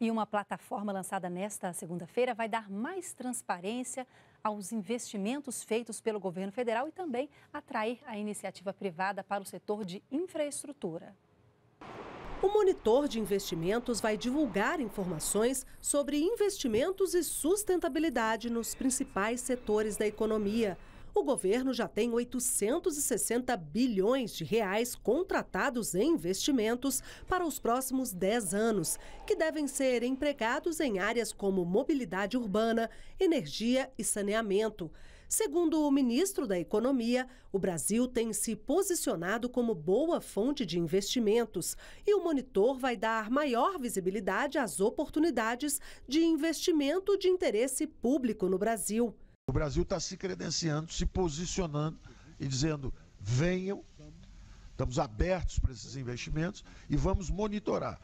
E uma plataforma lançada nesta segunda-feira vai dar mais transparência aos investimentos feitos pelo governo federal e também atrair a iniciativa privada para o setor de infraestrutura. O monitor de investimentos vai divulgar informações sobre investimentos e sustentabilidade nos principais setores da economia o governo já tem 860 bilhões de reais contratados em investimentos para os próximos 10 anos, que devem ser empregados em áreas como mobilidade urbana, energia e saneamento. Segundo o ministro da Economia, o Brasil tem se posicionado como boa fonte de investimentos e o monitor vai dar maior visibilidade às oportunidades de investimento de interesse público no Brasil. O Brasil está se credenciando, se posicionando e dizendo: venham, estamos abertos para esses investimentos e vamos monitorar.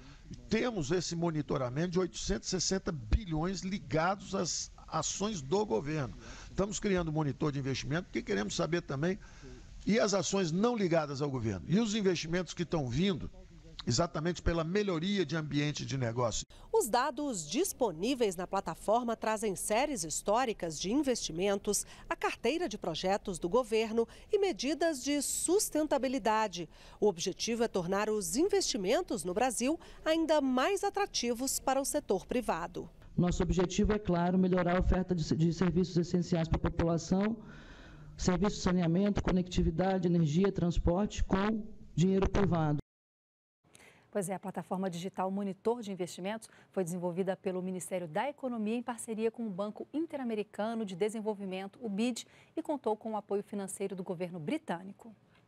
Temos esse monitoramento de 860 bilhões ligados às ações do governo. Estamos criando um monitor de investimento porque queremos saber também e as ações não ligadas ao governo. E os investimentos que estão vindo exatamente pela melhoria de ambiente de negócio. Os dados disponíveis na plataforma trazem séries históricas de investimentos, a carteira de projetos do governo e medidas de sustentabilidade. O objetivo é tornar os investimentos no Brasil ainda mais atrativos para o setor privado. Nosso objetivo é, claro, melhorar a oferta de serviços essenciais para a população, serviços de saneamento, conectividade, energia, transporte, com dinheiro privado. Pois é, a plataforma digital Monitor de Investimentos foi desenvolvida pelo Ministério da Economia em parceria com o Banco Interamericano de Desenvolvimento, o BID, e contou com o apoio financeiro do governo britânico.